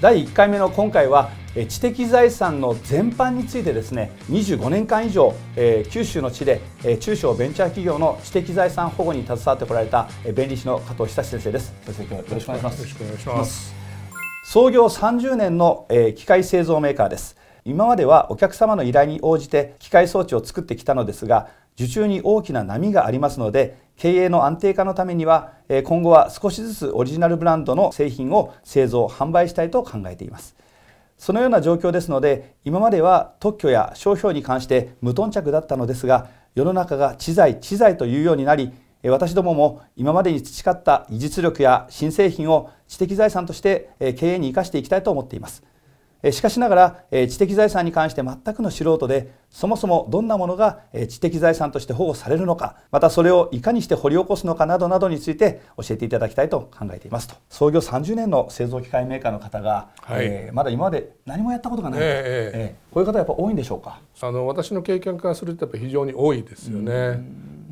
第1回目の今回は知的財産の全般についてですね25年間以上、九州の地で、中小ベンチャー企業の知的財産保護に携わってこられた、弁理士の加藤久先生です先生今日よろしくお願いしますよろしくお願いします創業30年の、機械製造メーカーです今まではお客様の依頼に応じて機械装置を作ってきたのですが受注に大きな波がありますので経営の安定化のためには今後は少しずつオリジナルブランドの製品を製造販売したいと考えていますそのような状況ですので今までは特許や商標に関して無頓着だったのですが世の中が知財知財というようになり私どもも今までに培った技術力や新製品を知的財産として経営に生かしていきたいと思っていますしかしながら知的財産に関して全くの素人でそもそもどんなものが知的財産として保護されるのかまたそれをいかにして掘り起こすのかなどなどについて教えていただきたいと考えていますと創業30年の製造機械メーカーの方が、はい、えー、まだ今まで何もやったことがない、えー、えー、こういう方やっぱ多いんでしょうかあの私の経験からするとやっぱ非常に多いですよね。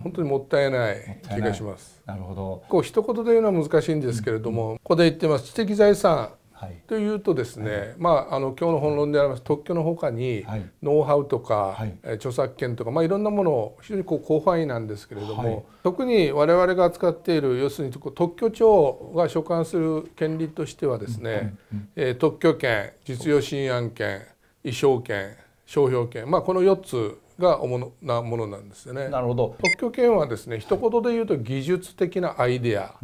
本当にもったいない気がしますなるほどこう一言で言うのは難しいんですけれども、うん、ここで言ってます知的財産はい、というとですね、はい、まあ、あの今日の本論であります特許のほかに、はい、ノウハウとか、はい、著作権とか、まあ、いろんなものを非常にこう広範囲なんですけれども、特に我々が扱っている要するに特許庁が所管する権利としてはですね、うえー、特許権実用信案権意匠権商標権、まあ、この4つが主なものなんですよね。なるほど特許権はですね一言で言うと技術的なアイデア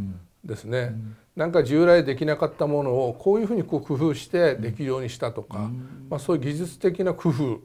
ですね。うんなんか従来できなかったものをこういうふうにこう工夫してできるようにしたとか、うん、まあ、そういう技術的な工夫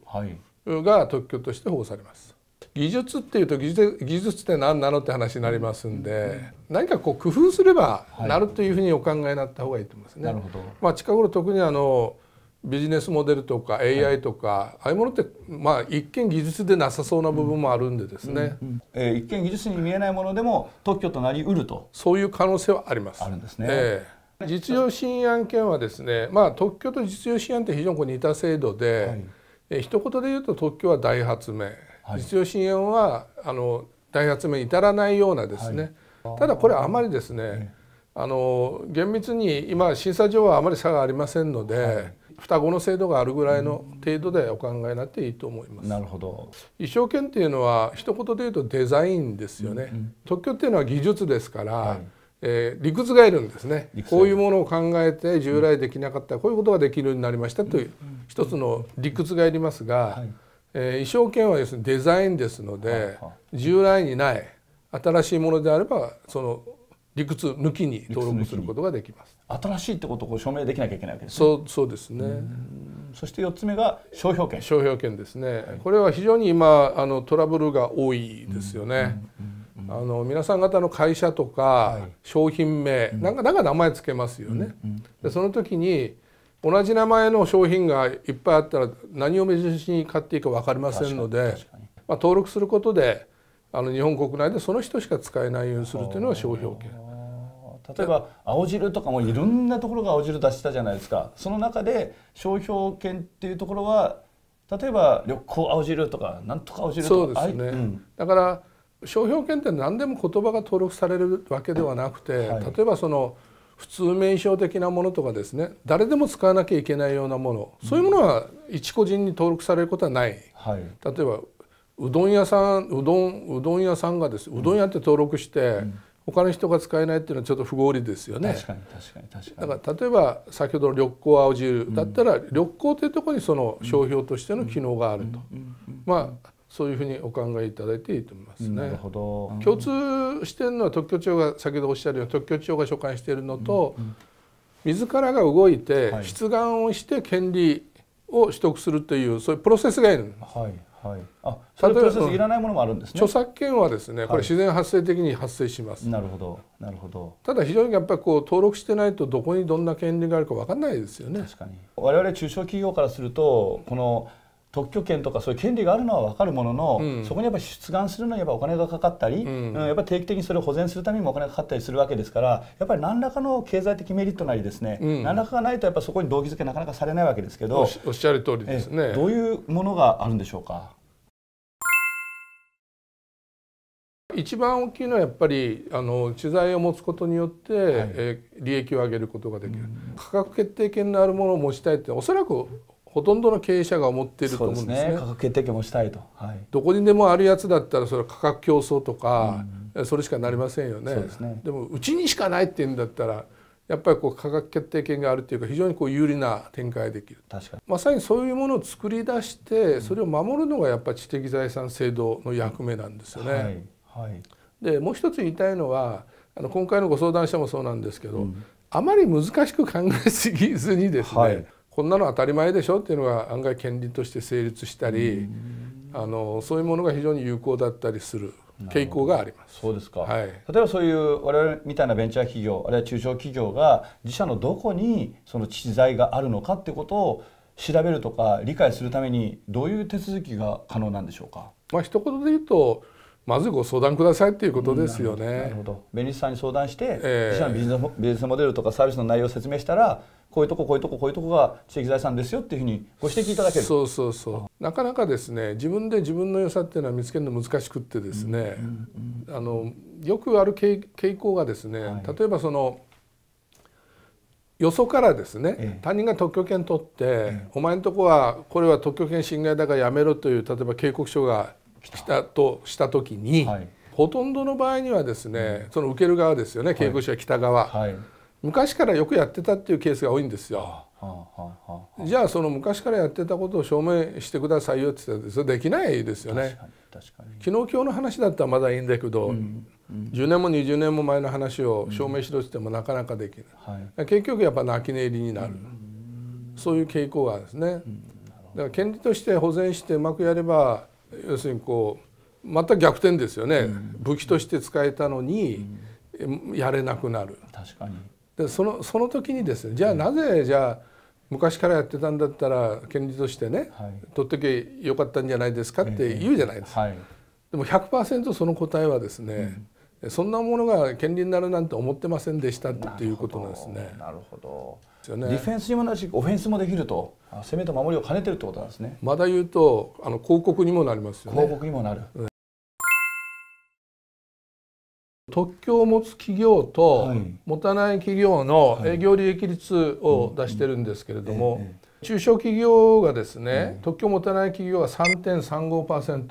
が特許として保護されます。技術っていうと技術技術って何なのって話になりますんで、何かこう工夫すればなるというふうにお考えになった方がいいと思いますね。はい、まあ、近頃特にあのビジネスモデルとか AI とか、はい、ああいうものって、まあ、一見技術でなさそうな部分もあるんでですね、うんうん、えー、一見技術に見えないものでも特許となりうるとそういう可能性はあります。あるんですね、えー、実用新案件はですね、まあ、特許と実用新案って非常に似た制度で、はい、えー、一言で言うと特許は大発明、はい、実用新案はあの大発明に至らないようなですね、はい、ただこれあまりですね、あの厳密に今審査上はあまり差がありませんので。双子の制度があるぐらいの程度でお考えになっていいと思います。なるほど一生懸っていうのは一言で言うとデザインですよね。うんうん、特許っていうのは技術ですから、はいえー、理屈がいるんですねこういうものを考えて従来できなかったこういうことができるようになりましたという一つの理屈がいりますが、はい、え一生懸は要するデザインですので従来にない新しいものであればその理屈抜きに登録することができます。新しいってことを証明できなきゃいけないわけです、ね、そうそうですね。そして四つ目が商標権。商標権ですね。はい、これは非常に今あのトラブルが多いですよね。あの皆さん方の会社とか、商品名、なんかなんか名前つけますよね。でその時に同じ名前の商品がいっぱいあったら何を目印に買っていいかわかりませんので、まあ、登録することであの日本国内でその人しか使えないようにするというのは商標権。例えば青汁とかもいろんなところが青汁出したじゃないですかその中で商標権っていうところは例えば緑光青汁とかなんとか青汁とかそうですね、うん、だから商標権って何でも言葉が登録されるわけではなくて、はい、例えばその普通名称的なものとかですね誰でも使わなきゃいけないようなもの、そういうものは一個人に登録されることはない、はい、例えばうどん屋さんうどんうどん屋さんがですうどん屋って登録して、うん他の人が使えないっていうのはちょっと不合理ですよね。確かに確かに確かに。だから例えば先ほどの緑光青汁だったら、緑光というところにその商標としての機能があると、まあそういうふうにお考えいただいていいと思いますね。なるほど。共通してるのは特許庁が先ほどおっしゃるように特許庁が所管しているのと、自らが動いて出願をして権利を取得するという、そういうプロセスがいる。はい。はい、あそれプロセスいらないものもあるんです、ね、著作権はですねこれ自然発生的に発生します、はい、なるほどなるほどただ非常にやっぱりこう登録してないとどこにどんな権利があるかわかんないですよね確かに我々中小企業からするとこの、うん特許権とかそういう権利があるのは分かるものの、うん、そこにやっぱ出願するのにやっぱお金がかかったり、うん、やっぱ定期的にそれを保全するためにもお金がかかったりするわけですからやっぱり何らかの経済的メリットなりですね、うん、何らかがないとやっぱそこに動機づけなかなかされないわけですけどおっしゃる通りですねどういうものがあるんでしょうか一番大きいのはやっぱりあの取材を持つことによって、はい、え利益を上げることができる、価格決定権のあるものを持ちたいっておそらくほとんどの経営者が思っていると思うんですね。すね価格決定権もしたいと、はい、どこにでもあるやつだったらそれは価格競争とか、うん、それしかなりませんよね。でねでもうちにしかないっていうんだったらやっぱりこう価格決定権があるっていうか非常にこう有利な展開できるまさにそういうものを作り出してそれを守るのがやっぱ知的財産制度の役目なんですよね。はいはい、でもう一つ言いたいのはあの今回のご相談者もそうなんですけど、うん、あまり難しく考えすぎずにですね、はいこんなの当たり前でしょっていうのが案外権利として成立したりあのそういうものが非常に有効だったりする傾向があります。そうですか、はい、例えばそういう我々みたいなベンチャー企業あるいは中小企業が自社のどこにその知財があるのかってことを調べるとか理解するためにどういう手続きが可能なんでしょうか、まあ一言で言うとまずご相談くださいっていうことですよね。うん、なるほど弁理士さんに相談して、えー、自ビジネスビジネスモデルとかサービスの内容を説明したらこういうとここういうとここういうとこが知的財産ですよっていうふうにご指摘いただけるそうそうそうなかなかですね自分で自分の良さっていうのは見つけるの難しくってですね、うんうんうん、あのよくある傾向がですね、はい、例えばそのよそからですね、ええ、他人が特許権取って、え、お前のとこはこれは特許権侵害だからやめろという例えば警告書がしたとした時に、はい、ほとんどの場合にはですねその受ける側ですよね警護士は北側、はい、昔からよくやってたっていうケースが多いんですよ。じゃあその昔からやってたことを証明してくださいよって言ったらそれできないですよね。昨日今日の話だったらまだいいんだけど、うんうん、10年も20年も前の話を証明しろって言ってもなかなかできない、うんはい、結局やっぱ泣き寝入りになる、うん、そういう傾向があるんですね、だから権利として保全してうまくやれば要するにこうまた逆転ですよね、うん、武器として使えたのに、うん、やれなくなる確かにでそのその時にですねじゃあなぜじゃあ昔からやってたんだったら権利としてね、はい、取ってけよかったんじゃないですかって言うじゃないですか、はい、でも100%その答えはですね、そんなものが権利になるなんて思ってませんでしたっていうことなんですね。なるほどですよねディフェンスにもなるしオフェンスもできると攻めと守りを兼ねてるってことなんですねまだ言うとあの広告にもなりますよね広告にもなる、うん、特許を持つ企業と、持たない企業の営業利益率を出してるんですけれども、中小企業がですね、特許を持たない企業が3.35%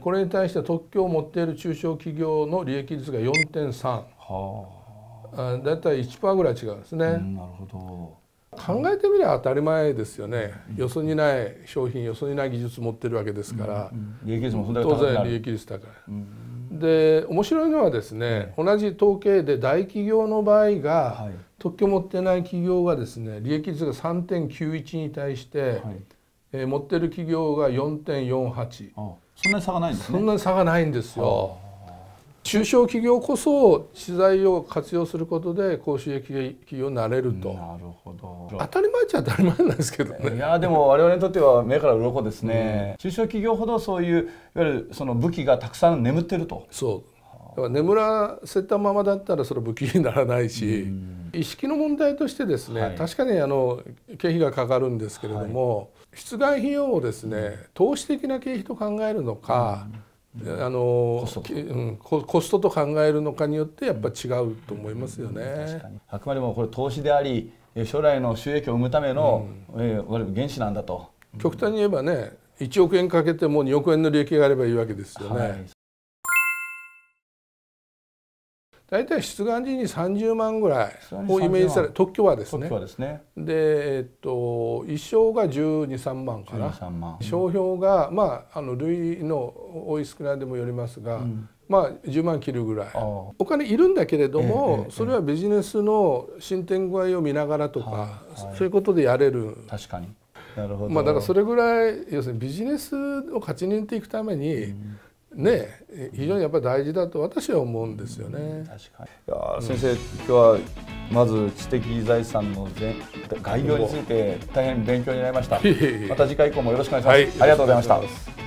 これに対して特許を持っている中小企業の利益率が4.3、はああだいたい1%ぐらい違うんですね。うん、なるほど考えてみれば当たり前ですよね、うん、よそにない商品よそにない技術持ってるわけですから、うんうん、当然利益率高い。で面白いのはですね、同じ統計で大企業の場合が、はい、特許持ってない企業がですね利益率が3.91に対して、はい、えー、持ってる企業が4.48そんなに差がないんです、ね、そんなに差がないんですよ。中小企業こそ資材を活用することで高収益企業になれるとなるほど当たり前っちゃ当たり前なんですけどねいやでも我々にとっては目から鱗ですね、うん、中小企業ほどそういういわゆるその武器がたくさん眠ってるとそうだか眠らせたままだったらそれ武器にならないし、うん、意識の問題としてですね、はい、確かにあの経費がかかるんですけれども、はい、出願費用をですね投資的な経費と考えるのか、うんあのコスト、うん、コストと考えるのかによってやっぱ違うと思いますよね。うんうん、あくまでもこれ投資であり将来の収益を生むための、うん、えー、原資なんだと。極端に言えばね1億円かけても2億円の利益があればいいわけですよね、大体出願時に30万ぐらいをイメージされ特許はですね。ですねで、えっと、一生が123万かな商標が、まあ、あの類の多い少ないでもよりますが、うん、まあ、10万切るぐらいお金いるんだけれども、それはビジネスの進展具合を見ながらとか、そういうことでやれる。確かになるほどまあ、だからそれぐらい要するにビジネスを勝ち抜いていくために、うんね非常にやっぱり大事だと私は思うんですよね。確かにいや先生、うん、今日はまず知的財産の全概要について大変勉強になりました。また次回以降もよろしくお願いします。はい、ありがとうございました。